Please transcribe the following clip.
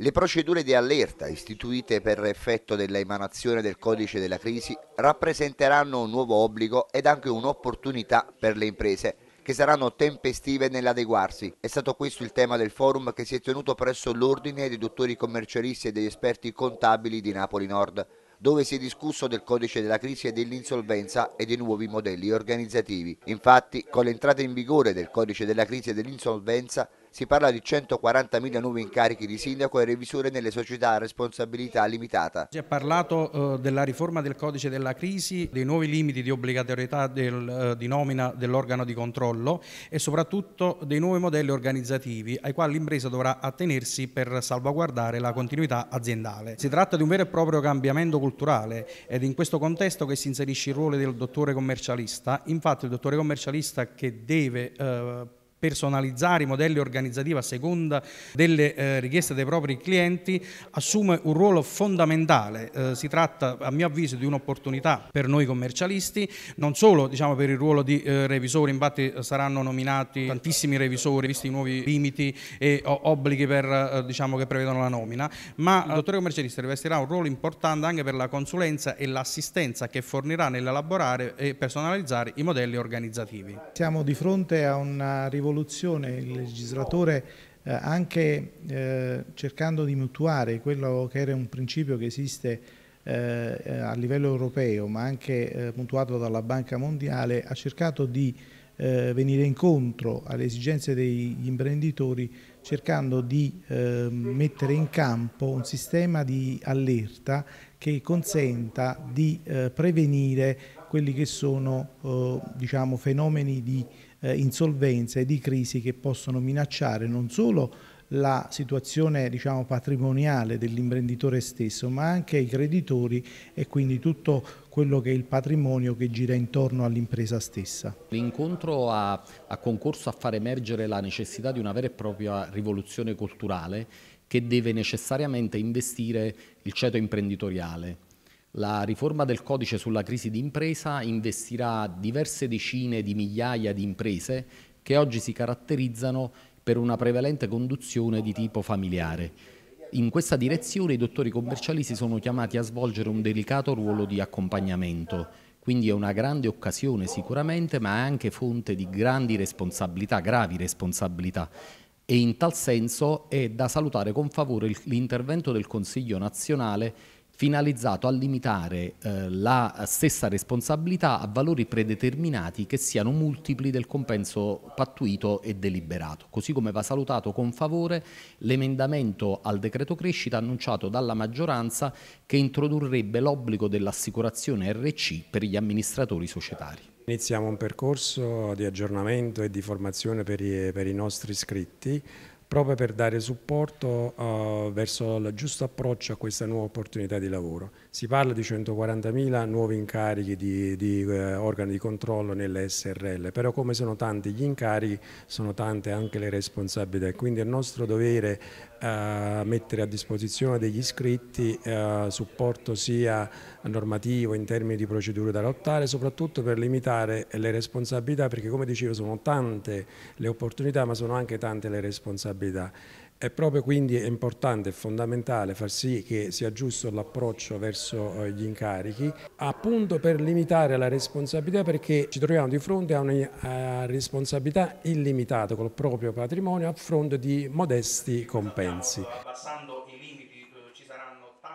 Le procedure di allerta istituite per effetto dell'emanazione del codice della crisi rappresenteranno un nuovo obbligo ed anche un'opportunità per le imprese che saranno tempestive nell'adeguarsi. È stato questo il tema del forum che si è tenuto presso l'Ordine dei dottori commercialisti e degli esperti contabili di Napoli Nord, dove si è discusso del codice della crisi e dell'insolvenza e dei nuovi modelli organizzativi. Infatti, con l'entrata in vigore del codice della crisi e dell'insolvenza, si parla di 140.000 nuovi incarichi di sindaco e revisore nelle società a responsabilità limitata. Si è parlato eh, della riforma del codice della crisi, dei nuovi limiti di obbligatorietà del, eh, di nomina dell'organo di controllo e soprattutto dei nuovi modelli organizzativi ai quali l'impresa dovrà attenersi per salvaguardare la continuità aziendale. Si tratta di un vero e proprio cambiamento culturale ed in questo contesto che si inserisce il ruolo del dottore commercialista. Infatti il dottore commercialista che deve eh, personalizzare i modelli organizzativi a seconda delle eh, richieste dei propri clienti assume un ruolo fondamentale. Eh, si tratta a mio avviso di un'opportunità per noi commercialisti, non solo diciamo, per il ruolo di eh, revisore, infatti eh, saranno nominati tantissimi revisori visti i nuovi limiti e obblighi per, eh, diciamo, che prevedono la nomina, ma il dottore commercialista rivestirà un ruolo importante anche per la consulenza e l'assistenza che fornirà nell'elaborare e personalizzare i modelli organizzativi. Siamo di fronte a una rivoluzione evoluzione il legislatore eh, anche eh, cercando di mutuare quello che era un principio che esiste eh, a livello europeo ma anche eh, mutuato dalla Banca Mondiale ha cercato di eh, venire incontro alle esigenze degli imprenditori cercando di ehm, mettere in campo un sistema di allerta che consenta di eh, prevenire quelli che sono eh, diciamo, fenomeni di eh, insolvenza e di crisi che possono minacciare non solo la situazione diciamo, patrimoniale dell'imprenditore stesso, ma anche i creditori e quindi tutto quello che è il patrimonio che gira intorno all'impresa stessa. L'incontro ha, ha concorso a far emergere la necessità di una vera e propria rivoluzione culturale che deve necessariamente investire il ceto imprenditoriale la riforma del codice sulla crisi d'impresa investirà diverse decine di migliaia di imprese che oggi si caratterizzano per una prevalente conduzione di tipo familiare. In questa direzione i dottori commerciali si sono chiamati a svolgere un delicato ruolo di accompagnamento, quindi è una grande occasione sicuramente, ma è anche fonte di grandi responsabilità, gravi responsabilità. E in tal senso è da salutare con favore l'intervento del Consiglio nazionale finalizzato a limitare eh, la stessa responsabilità a valori predeterminati che siano multipli del compenso pattuito e deliberato, così come va salutato con favore l'emendamento al decreto crescita annunciato dalla maggioranza che introdurrebbe l'obbligo dell'assicurazione RC per gli amministratori societari. Iniziamo un percorso di aggiornamento e di formazione per i, per i nostri iscritti proprio per dare supporto uh, verso il giusto approccio a questa nuova opportunità di lavoro. Si parla di 140.000 nuovi incarichi di, di uh, organi di controllo nelle SRL, però come sono tanti gli incarichi, sono tante anche le responsabilità, quindi è nostro dovere uh, mettere a disposizione degli iscritti supporto sia normativo in termini di procedure da adottare, soprattutto per limitare le responsabilità, perché come dicevo sono tante le opportunità ma sono anche tante le responsabilità responsabilità. E proprio quindi importante e fondamentale far sì che sia giusto l'approccio verso eh, gli incarichi, appunto per limitare la responsabilità perché ci troviamo di fronte a una eh, responsabilità illimitata col proprio patrimonio a fronte di modesti compensi. Abbassando i limiti eh, ci saranno